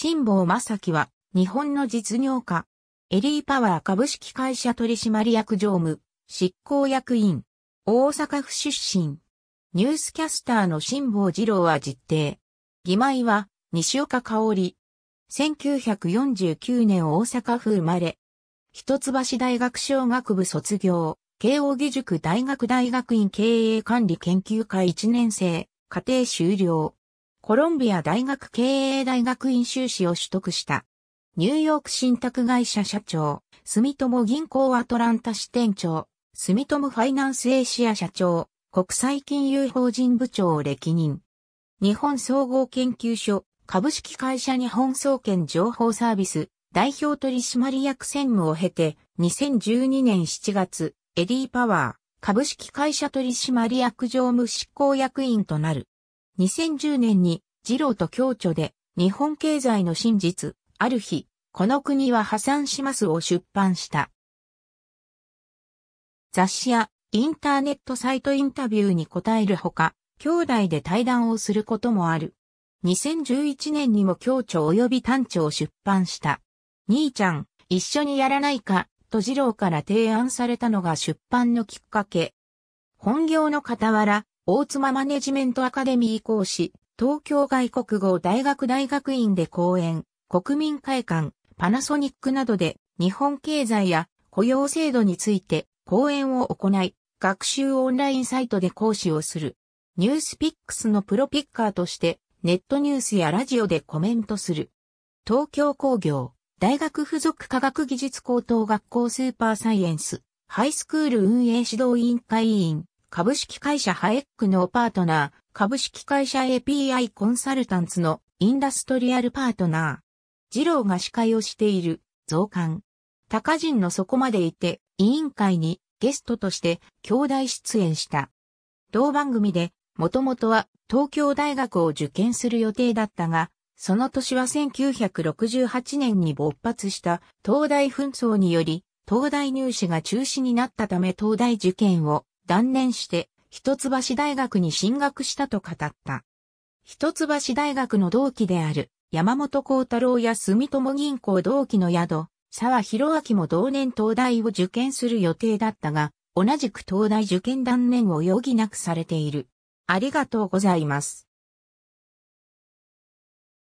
辛坊正樹は、日本の実業家、エリーパワー株式会社取締役常務、執行役員、大阪府出身、ニュースキャスターの辛坊二郎は実定。義妹は、西岡香織。1949年大阪府生まれ。一橋大学小学部卒業、慶応義塾大学大学院経営管理研究会1年生、家庭修了。コロンビア大学経営大学院修士を取得した。ニューヨーク信託会社社長、住友銀行アトランタ支店長、住友ファイナンスエーシア社長、国際金融法人部長を歴任。日本総合研究所、株式会社日本総研情報サービス、代表取締役専務を経て、2012年7月、エディパワー、株式会社取締役常務執行役員となる。2010年に、二郎と共著で、日本経済の真実、ある日、この国は破産しますを出版した。雑誌やインターネットサイトインタビューに答えるほか、兄弟で対談をすることもある。2011年にも共著及び短調を出版した。兄ちゃん、一緒にやらないか、と二郎から提案されたのが出版のきっかけ。本業の傍ら、大妻マネジメントアカデミー講師、東京外国語大学大学院で講演、国民会館、パナソニックなどで日本経済や雇用制度について講演を行い、学習オンラインサイトで講師をする。ニュースピックスのプロピッカーとしてネットニュースやラジオでコメントする。東京工業、大学附属科学技術高等学校スーパーサイエンス、ハイスクール運営指導委員会委員、株式会社ハエックのパートナー、株式会社 API コンサルタンツのインダストリアルパートナー。二郎が司会をしている、増刊。高人のそこまでいて、委員会にゲストとして兄弟出演した。同番組で、もともとは東京大学を受験する予定だったが、その年は1968年に勃発した東大紛争により、東大入試が中止になったため東大受験を断念して、一橋大学に進学したと語った。一橋大学の同期である、山本幸太郎や住友銀行同期の宿、沢広明も同年東大を受験する予定だったが、同じく東大受験断念を余儀なくされている。ありがとうございます。